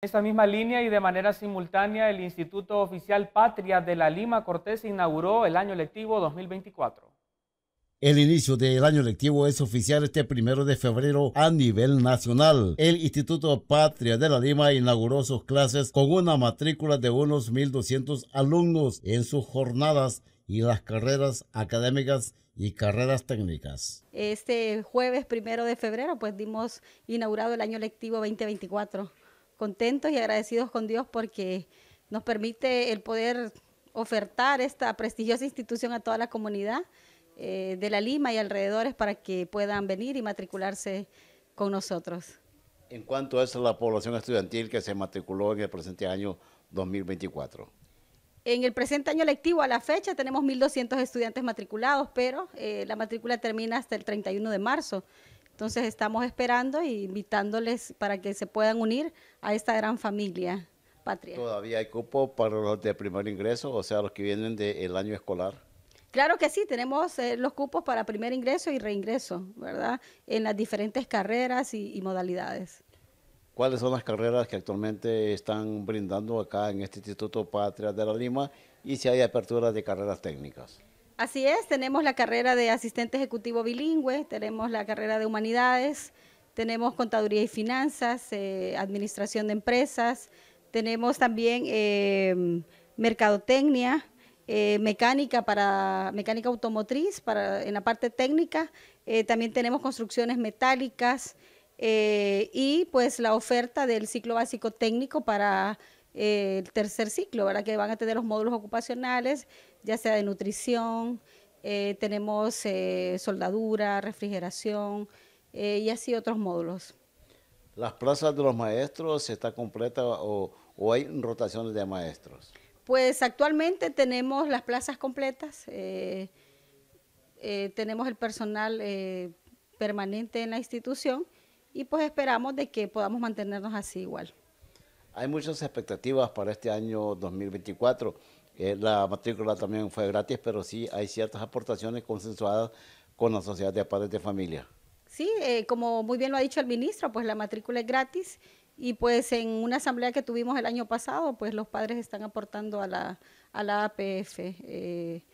esta misma línea y de manera simultánea, el Instituto Oficial Patria de la Lima Cortés inauguró el año lectivo 2024. El inicio del año lectivo es oficial este primero de febrero a nivel nacional. El Instituto Patria de la Lima inauguró sus clases con una matrícula de unos 1.200 alumnos en sus jornadas y las carreras académicas y carreras técnicas. Este jueves primero de febrero, pues dimos inaugurado el año lectivo 2024 contentos y agradecidos con Dios porque nos permite el poder ofertar esta prestigiosa institución a toda la comunidad eh, de La Lima y alrededores para que puedan venir y matricularse con nosotros. En cuanto es la población estudiantil que se matriculó en el presente año 2024. En el presente año lectivo, a la fecha, tenemos 1.200 estudiantes matriculados, pero eh, la matrícula termina hasta el 31 de marzo. Entonces estamos esperando e invitándoles para que se puedan unir a esta gran familia patria. ¿Todavía hay cupo para los de primer ingreso, o sea, los que vienen del año escolar? Claro que sí, tenemos eh, los cupos para primer ingreso y reingreso, ¿verdad? En las diferentes carreras y, modalidades. ¿Cuáles son las carreras que actualmente están brindando acá en este Instituto Patria de la Lima y si hay apertura de carreras técnicas? Así es, tenemos la carrera de asistente ejecutivo bilingüe, tenemos la carrera de humanidades, tenemos contaduría y finanzas, eh, administración de empresas, tenemos también eh, mercadotecnia, eh, mecánica para mecánica automotriz para en la parte técnica, también tenemos construcciones metálicas y pues la oferta del ciclo básico técnico para el tercer ciclo, ¿verdad? Que van a tener los módulos ocupacionales, ya sea de nutrición, eh, tenemos eh, soldadura, refrigeración eh, y así otros módulos. ¿Las plazas de los maestros están completas o, o hay rotaciones de maestros? Pues actualmente tenemos las plazas completas, tenemos el personal permanente en la institución y pues esperamos de que podamos mantenernos así igual hay muchas expectativas para este año 2024. Eh, la matrícula también fue gratis, pero sí hay ciertas aportaciones consensuadas con la Sociedad de Padres de Familia. Sí, eh, como muy bien lo ha dicho el ministro, pues la matrícula es gratis y pues en una asamblea que tuvimos el año pasado, pues los padres están aportando a la, a la APF eh,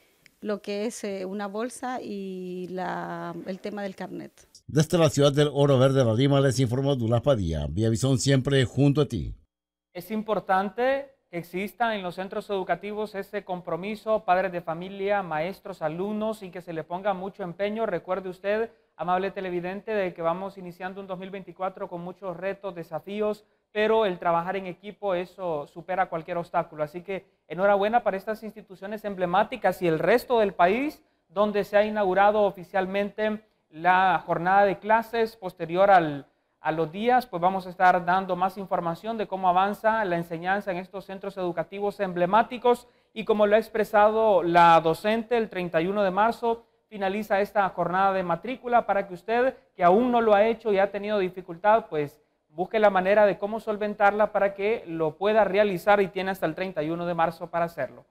lo que es una bolsa y la, el tema del carnet. Desde la ciudad del Oro Verde, La Lima les informó Dulás Padilla. Vía siempre junto a ti. Es importante que exista en los centros educativos ese compromiso, padres de familia, maestros, alumnos, y que se le ponga mucho empeño. Recuerde usted, amable televidente, de que vamos iniciando un 2024 con muchos retos, desafíos, pero el trabajar en equipo, eso supera cualquier obstáculo. Así que enhorabuena para estas instituciones emblemáticas y el resto del país, donde se ha inaugurado oficialmente la jornada de clases posterior al a los días, pues vamos a estar dando más información de cómo avanza la enseñanza en estos centros educativos emblemáticos y como lo ha expresado la docente, el 31 de marzo finaliza esta jornada de matrícula para que usted, que aún no lo ha hecho y ha tenido dificultad, pues busque la manera de cómo solventarla para que lo pueda realizar y tiene hasta el 31 de marzo para hacerlo.